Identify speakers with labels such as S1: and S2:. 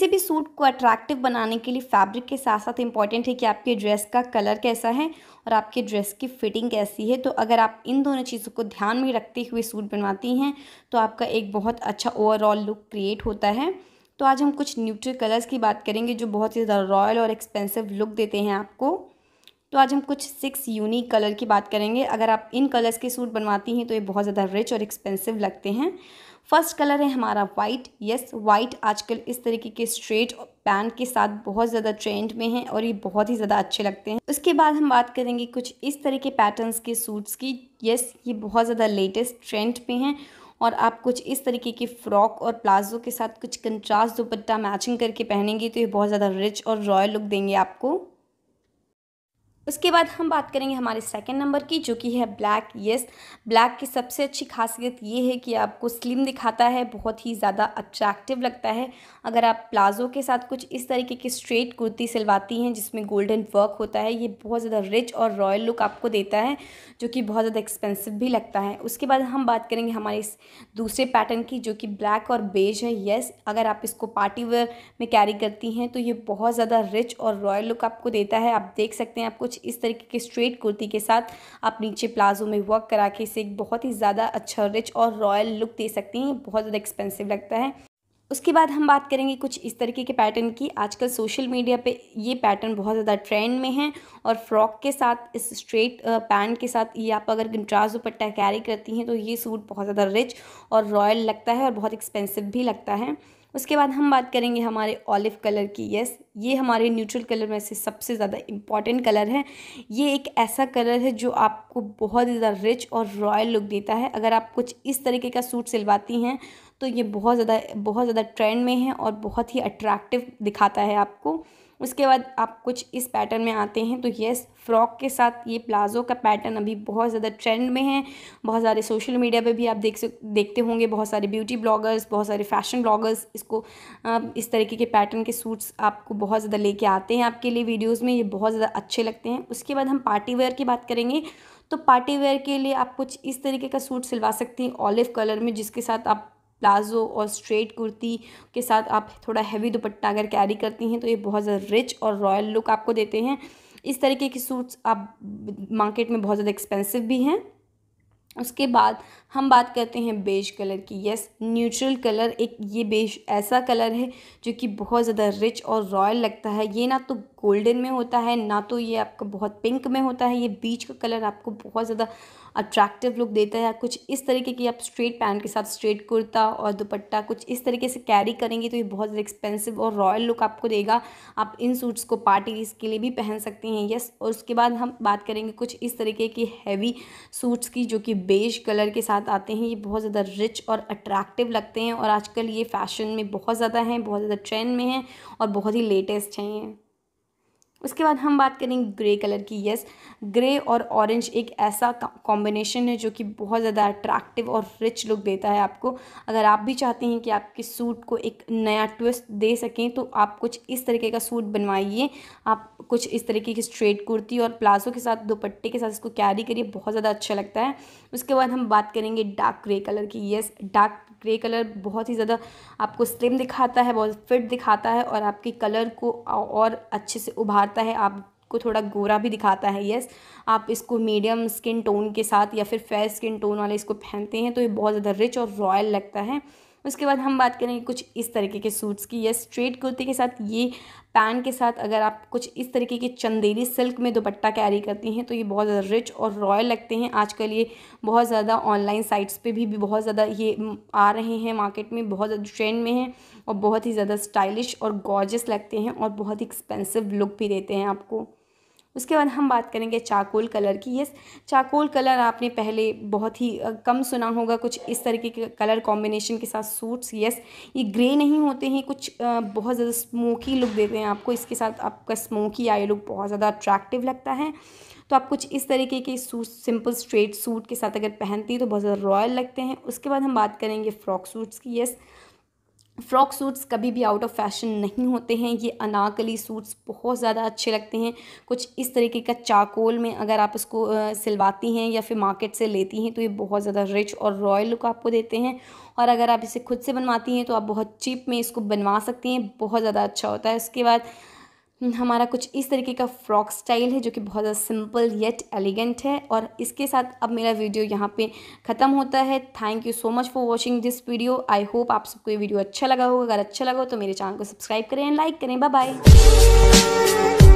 S1: किसी भी सूट को अट्रैक्टिव बनाने के लिए फैब्रिक के साथ साथ इम्पॉर्टेंट है कि आपके ड्रेस का कलर कैसा है और आपके ड्रेस की फिटिंग कैसी है तो अगर आप इन दोनों चीज़ों को ध्यान में रखते हुए सूट बनवाती हैं तो आपका एक बहुत अच्छा ओवरऑल लुक क्रिएट होता है तो आज हम कुछ न्यूट्रल कलर्स की बात करेंगे जो बहुत ही ज़्यादा रॉयल और एक्सपेंसिव लुक देते हैं आपको तो आज हम कुछ सिक्स यूनिक कलर की बात करेंगे अगर आप इन कलर्स के सूट बनवाती हैं तो ये बहुत ज़्यादा रिच और एक्सपेंसिव लगते हैं फर्स्ट कलर है हमारा वाइट यस वाइट आजकल इस तरीके के स्ट्रेट पैंट के साथ बहुत ज़्यादा ट्रेंड में है और ये बहुत ही ज़्यादा अच्छे लगते हैं उसके बाद हम बात करेंगे कुछ इस तरह के पैटर्न्स के सूट्स की यस ये बहुत ज़्यादा लेटेस्ट ट्रेंड पे हैं और आप कुछ इस तरीके की फ़्रॉक और प्लाजो के साथ कुछ कंट्रास्ट दुपट्टा मैचिंग करके पहनेंगे तो ये बहुत ज़्यादा रिच और रॉयल लुक देंगे आपको उसके बाद हम बात करेंगे हमारे सेकेंड नंबर की जो कि है ब्लैक येस ब्लैक की सबसे अच्छी खासियत ये है कि आपको स्लिम दिखाता है बहुत ही ज़्यादा अट्रैक्टिव लगता है अगर आप प्लाजो के साथ कुछ इस तरीके की स्ट्रेट कुर्ती सिलवाती हैं जिसमें गोल्डन वर्क होता है ये बहुत ज़्यादा रिच और रॉयल लुक आपको देता है जो कि बहुत ज़्यादा एक्सपेंसिव भी लगता है उसके बाद हम बात करेंगे हमारे इस दूसरे पैटर्न की जो कि ब्लैक और बेज है येस अगर आप इसको पार्टी वेयर में कैरी करती हैं तो ये बहुत ज़्यादा रिच और रॉयल लुक आपको देता है आप देख सकते हैं आप कुछ कुछ इस तरीके के स्ट्रेट कुर्ती के साथ आप नीचे प्लाजो में वर्क करा के इसे एक बहुत ही ज़्यादा अच्छा रिच और रॉयल लुक दे सकते हैं बहुत ज़्यादा एक्सपेंसिव लगता है उसके बाद हम बात करेंगे कुछ इस तरीके के पैटर्न की आजकल सोशल मीडिया पे ये पैटर्न बहुत ज़्यादा ट्रेंड में है और फ्रॉक के साथ इस स्ट्रेट पैंट के साथ ये आप अगर गंट्राज दुपट्टा कैरी करती हैं तो ये सूट बहुत ज़्यादा रिच और रॉयल लगता है और बहुत एक्सपेंसिव भी लगता है उसके बाद हम बात करेंगे हमारे ऑलिव कलर की येस ये हमारे न्यूट्रल कलर में से सबसे ज़्यादा इम्पॉर्टेंट कलर है ये एक ऐसा कलर है जो आपको बहुत ही ज़्यादा रिच और रॉयल लुक देता है अगर आप कुछ इस तरीके का सूट सिलवाती हैं तो ये बहुत ज़्यादा बहुत ज़्यादा ट्रेंड में है और बहुत ही अट्रैक्टिव दिखाता है आपको उसके बाद आप कुछ इस पैटर्न में आते हैं तो येस फ्रॉक के साथ ये प्लाज़ो का पैटर्न अभी बहुत ज़्यादा ट्रेंड में है बहुत सारे सोशल मीडिया पे भी आप देख देखते होंगे बहुत सारे ब्यूटी ब्लॉगर्स बहुत सारे फैशन ब्लॉगर्स इसको इस तरीके के पैटर्न के सूट्स आपको बहुत ज़्यादा लेके आते हैं आपके लिए वीडियोज़ में ये बहुत ज़्यादा अच्छे लगते हैं उसके बाद हम पार्टी वेयर की बात करेंगे तो पार्टी वेयर के लिए आप कुछ इस तरीके का सूट सिलवा सकती हैं ऑलिव कलर में जिसके साथ आप प्लाज़ो और स्ट्रेट कुर्ती के साथ आप थोड़ा हैवी दुपट्टा अगर कैरी करती हैं तो ये बहुत ज़्यादा रिच और रॉयल लुक आपको देते हैं इस तरीके के सूट्स आप मार्केट में बहुत ज़्यादा एक्सपेंसिव भी हैं उसके बाद हम बात करते हैं बेज कलर की यस न्यूट्रल कलर एक ये बेज ऐसा कलर है जो कि बहुत ज़्यादा रिच और रॉयल लगता है ये ना तो गोल्डन में होता है ना तो ये आपका बहुत पिंक में होता है ये बीच का कलर आपको बहुत ज़्यादा अट्रैक्टिव लुक देता है कुछ इस तरीके की आप स्ट्रेट पैंट के साथ स्ट्रेट कुर्ता और दुपट्टा कुछ इस तरीके से कैरी करेंगे तो ये बहुत ज़्यादा एक्सपेंसिव और रॉयल लुक आपको देगा आप इन सूट्स को पार्टीज़ के लिए भी पहन सकते हैं यस और उसके बाद हम बात करेंगे कुछ इस तरीके की हैवी सूट्स की जो कि बेज कलर के साथ आते हैं ये बहुत ज़्यादा रिच और अट्रैक्टिव लगते हैं और आजकल ये फैशन में बहुत ज़्यादा हैं बहुत ज़्यादा ट्रेंड में हैं और बहुत ही लेटेस्ट हैं ये उसके बाद हम बात करेंगे ग्रे कलर की यस ग्रे और ऑरेंज एक ऐसा कॉम्बिनेशन है जो कि बहुत ज़्यादा अट्रैक्टिव और रिच लुक देता है आपको अगर आप भी चाहते हैं कि आपके सूट को एक नया ट्विस्ट दे सकें तो आप कुछ इस तरीके का सूट बनवाइए आप कुछ इस तरीके की स्ट्रेट कुर्ती और प्लाजो के साथ दोपट्टे के साथ इसको कैरी करिए बहुत ज़्यादा अच्छा लगता है उसके बाद हम बात करेंगे डार्क ग्रे कलर की यस डार्क ग्रे कलर बहुत ही ज़्यादा आपको स्लिम दिखाता है बहुत फिट दिखाता है और आपके कलर को और अच्छे से उभार मारता है आपको थोड़ा गोरा भी दिखाता है यस आप इसको मीडियम स्किन टोन के साथ या फिर फेयर स्किन टोन वाले इसको पहनते हैं तो ये बहुत ज़्यादा रिच और रॉयल लगता है उसके बाद हम बात करेंगे कुछ इस तरीके के सूट्स की या स्ट्रेट कुर्ती के साथ ये पैन के साथ अगर आप कुछ इस तरीके के चंदेरी सिल्क में दुपट्टा कैरी करती हैं तो ये बहुत ज़्यादा रिच और रॉयल लगते हैं आजकल ये बहुत ज़्यादा ऑनलाइन साइट्स पे भी, भी बहुत ज़्यादा ये आ रहे हैं मार्केट में बहुत ज़्यादा ट्रेंड में हैं और बहुत ही ज़्यादा स्टाइलिश और गॉर्जस लगते हैं और बहुत ही एक्सपेंसिव लुक भी देते हैं आपको उसके बाद हम बात करेंगे चाकोल कलर की ये चाकोल कलर आपने पहले बहुत ही कम सुना होगा कुछ इस तरीके के कलर कॉम्बिनेशन के साथ सूट्स यस ये ग्रे नहीं होते हैं कुछ बहुत ज़्यादा स्मोकी लुक देते हैं आपको इसके साथ आपका स्मोकी आई लुक बहुत ज़्यादा अट्रैक्टिव लगता है तो आप कुछ इस तरीके के सूट सिंपल स्ट्रेट सूट के साथ अगर पहनती है तो बहुत ज़्यादा रॉयल लगते हैं उसके बाद हम बात करेंगे फ़्रॉक सूट्स की यस yes, फ्रॉक सूट्स कभी भी आउट ऑफ फैशन नहीं होते हैं ये अनाकली सूट्स बहुत ज़्यादा अच्छे लगते हैं कुछ इस तरीके का चाकोल में अगर आप इसको सिलवाती हैं या फिर मार्केट से लेती हैं तो ये बहुत ज़्यादा रिच और रॉयल लुक आपको देते हैं और अगर आप इसे खुद से बनवाती हैं तो आप बहुत चीप में इसको बनवा सकती हैं बहुत ज़्यादा अच्छा होता है उसके बाद हम्म, हमारा कुछ इस तरीके का फ्रॉक स्टाइल है जो कि बहुत ज़्यादा सिंपल येट एलिगेंट है और इसके साथ अब मेरा वीडियो यहाँ पे ख़त्म होता है thank you so much for watching this video I hope आप सबको ये वीडियो अच्छा लगा होगा अगर अच्छा लगा हो तो मेरे चैनल को सब्सक्राइब करें एंड लाइक करें बाय बाय